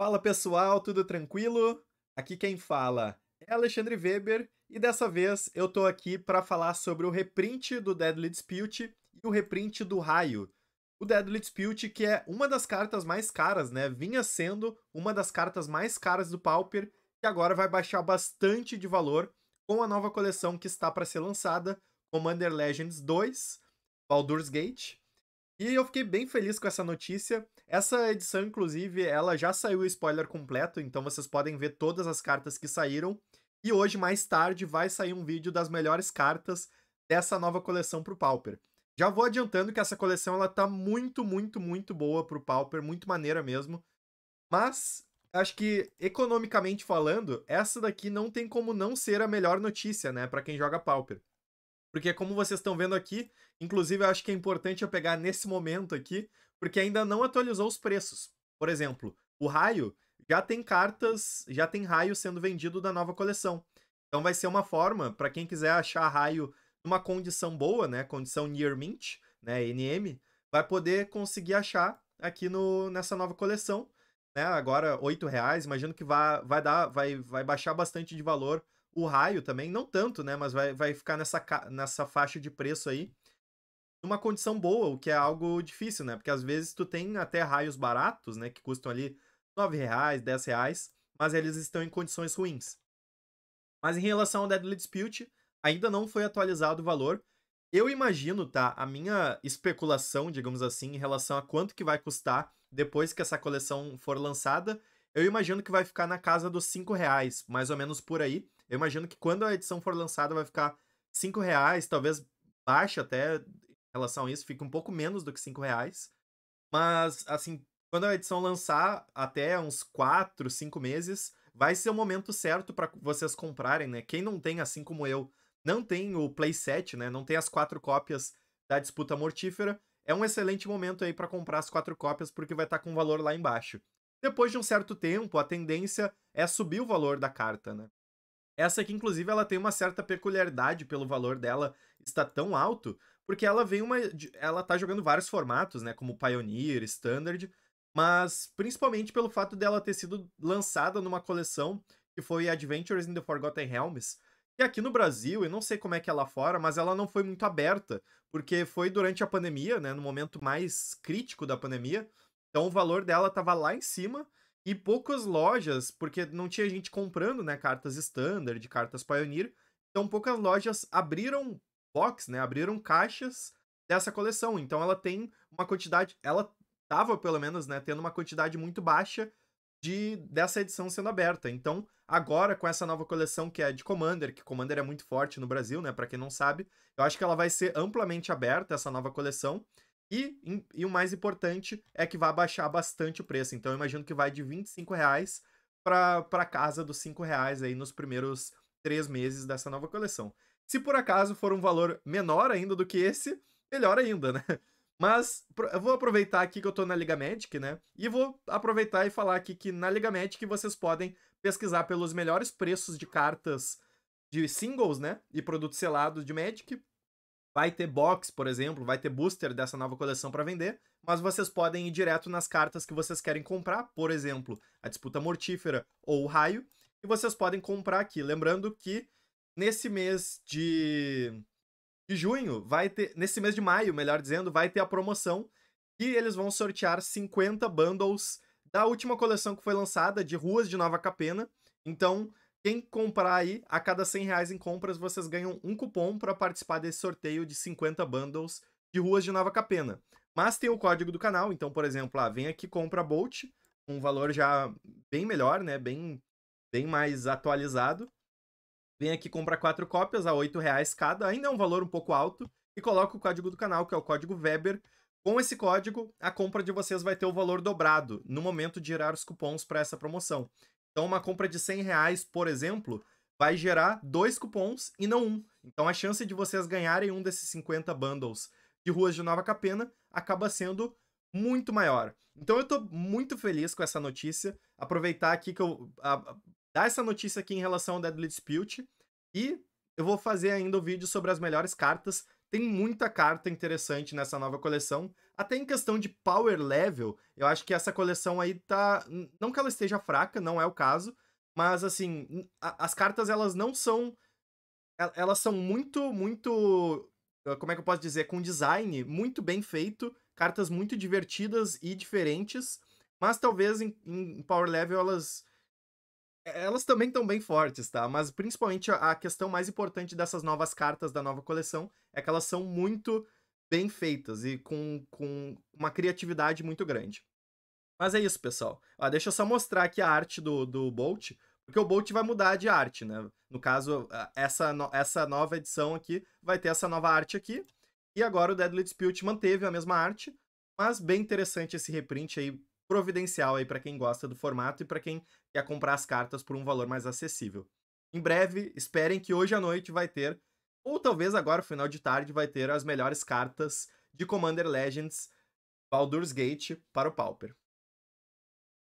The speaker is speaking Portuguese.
Fala pessoal, tudo tranquilo? Aqui quem fala é Alexandre Weber e dessa vez eu tô aqui para falar sobre o reprint do Deadly Dispute e o reprint do Raio. O Deadly Dispute, que é uma das cartas mais caras, né? Vinha sendo uma das cartas mais caras do Pauper, e agora vai baixar bastante de valor com a nova coleção que está para ser lançada, Commander Legends 2, Baldur's Gate. E eu fiquei bem feliz com essa notícia. Essa edição, inclusive, ela já saiu o spoiler completo, então vocês podem ver todas as cartas que saíram. E hoje, mais tarde, vai sair um vídeo das melhores cartas dessa nova coleção para o Pauper. Já vou adiantando que essa coleção ela tá muito, muito, muito boa para o Pauper, muito maneira mesmo. Mas acho que economicamente falando, essa daqui não tem como não ser a melhor notícia, né, para quem joga Pauper. Porque como vocês estão vendo aqui, inclusive eu acho que é importante eu pegar nesse momento aqui, porque ainda não atualizou os preços. Por exemplo, o raio já tem cartas, já tem raio sendo vendido da nova coleção. Então vai ser uma forma para quem quiser achar raio numa condição boa, né, condição near mint, né, NM, vai poder conseguir achar aqui no, nessa nova coleção, né? Agora R$ reais, imagino que vai vai dar vai vai baixar bastante de valor o raio também, não tanto, né? Mas vai, vai ficar nessa, nessa faixa de preço aí. Numa condição boa, o que é algo difícil, né? Porque às vezes tu tem até raios baratos, né? Que custam ali 9 reais, 10 reais, mas eles estão em condições ruins. Mas em relação ao Deadly Dispute, ainda não foi atualizado o valor. Eu imagino, tá? A minha especulação, digamos assim, em relação a quanto que vai custar depois que essa coleção for lançada, eu imagino que vai ficar na casa dos 5 reais, mais ou menos por aí. Eu imagino que quando a edição for lançada vai ficar 5 reais, talvez baixa até em relação a isso, fica um pouco menos do que 5 reais. Mas, assim, quando a edição lançar, até uns 4, 5 meses, vai ser o momento certo para vocês comprarem, né? Quem não tem, assim como eu, não tem o playset, né? Não tem as quatro cópias da disputa mortífera, é um excelente momento aí para comprar as quatro cópias porque vai estar tá com o valor lá embaixo. Depois de um certo tempo, a tendência é subir o valor da carta, né? Essa aqui, inclusive, ela tem uma certa peculiaridade pelo valor dela está tão alto, porque ela vem uma. Ela tá jogando vários formatos, né? Como Pioneer, Standard, mas principalmente pelo fato dela ter sido lançada numa coleção que foi Adventures in the Forgotten Realms. E aqui no Brasil, eu não sei como é que é fora, mas ela não foi muito aberta, porque foi durante a pandemia, né? No momento mais crítico da pandemia. Então o valor dela estava lá em cima e poucas lojas, porque não tinha gente comprando, né, cartas standard, cartas Pioneer, então poucas lojas abriram box, né, abriram caixas dessa coleção. Então ela tem uma quantidade, ela tava pelo menos, né, tendo uma quantidade muito baixa de dessa edição sendo aberta. Então, agora com essa nova coleção que é de Commander, que Commander é muito forte no Brasil, né, para quem não sabe, eu acho que ela vai ser amplamente aberta essa nova coleção. E, e o mais importante é que vai baixar bastante o preço. Então eu imagino que vai de R$25,00 reais para casa dos R$5,00 reais aí nos primeiros três meses dessa nova coleção. Se por acaso for um valor menor ainda do que esse, melhor ainda, né? Mas eu vou aproveitar aqui que eu tô na Liga Magic, né? E vou aproveitar e falar aqui que na Liga Magic vocês podem pesquisar pelos melhores preços de cartas de singles, né? E produtos selados de Magic. Vai ter box, por exemplo, vai ter booster dessa nova coleção para vender, mas vocês podem ir direto nas cartas que vocês querem comprar, por exemplo, a disputa mortífera ou o raio, e vocês podem comprar aqui. Lembrando que nesse mês de, de junho, vai ter. Nesse mês de maio, melhor dizendo, vai ter a promoção e eles vão sortear 50 bundles da última coleção que foi lançada de Ruas de Nova Capena. Então, quem comprar aí, a cada 100 reais em compras, vocês ganham um cupom para participar desse sorteio de 50 bundles de ruas de Nova Capena. Mas tem o código do canal, então, por exemplo, lá, ah, vem aqui compra Bolt, um valor já bem melhor, né? Bem, bem mais atualizado. Vem aqui compra quatro cópias a 8 reais cada, ainda é um valor um pouco alto, e coloca o código do canal, que é o código Weber. Com esse código, a compra de vocês vai ter o valor dobrado no momento de gerar os cupons para essa promoção. Então, uma compra de 100 reais, por exemplo, vai gerar dois cupons e não um. Então, a chance de vocês ganharem um desses 50 bundles de ruas de Nova Capena acaba sendo muito maior. Então, eu estou muito feliz com essa notícia. Aproveitar aqui que eu. A, dar essa notícia aqui em relação ao Deadly Dispute. E eu vou fazer ainda o um vídeo sobre as melhores cartas tem muita carta interessante nessa nova coleção. Até em questão de power level, eu acho que essa coleção aí tá. Não que ela esteja fraca, não é o caso. Mas assim, a, as cartas elas não são. Elas são muito, muito. Ah, como é que eu posso dizer? Com design muito bem feito. Cartas muito divertidas e diferentes. Mas talvez em, em power level elas é, elas também estão bem fortes, tá? Mas principalmente a questão mais importante dessas novas cartas da nova coleção é que elas são muito bem feitas e com, com uma criatividade muito grande. Mas é isso, pessoal. Ó, deixa eu só mostrar aqui a arte do, do Bolt, porque o Bolt vai mudar de arte, né? No caso, essa, no, essa nova edição aqui vai ter essa nova arte aqui. E agora o Deadly Dispute manteve a mesma arte, mas bem interessante esse reprint aí, providencial aí para quem gosta do formato e para quem quer comprar as cartas por um valor mais acessível. Em breve, esperem que hoje à noite vai ter, ou talvez agora, final de tarde, vai ter as melhores cartas de Commander Legends Baldur's Gate para o Pauper.